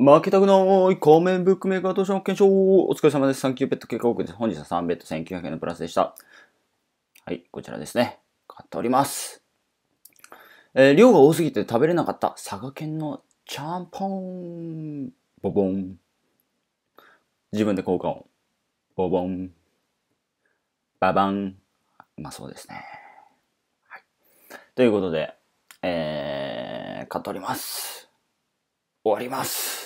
マーケタグのコメンブックメーカー投資の検証お疲れ様です。サンキューペット計画です。本日は3ベット1900円のプラスでした。はい、こちらですね。買っております。えー、量が多すぎて食べれなかった佐賀県のちゃんぽん。ボボン。自分で交換音。ボボン。ババン。まあそうですね。はい。ということで、えー、買っております。終わります。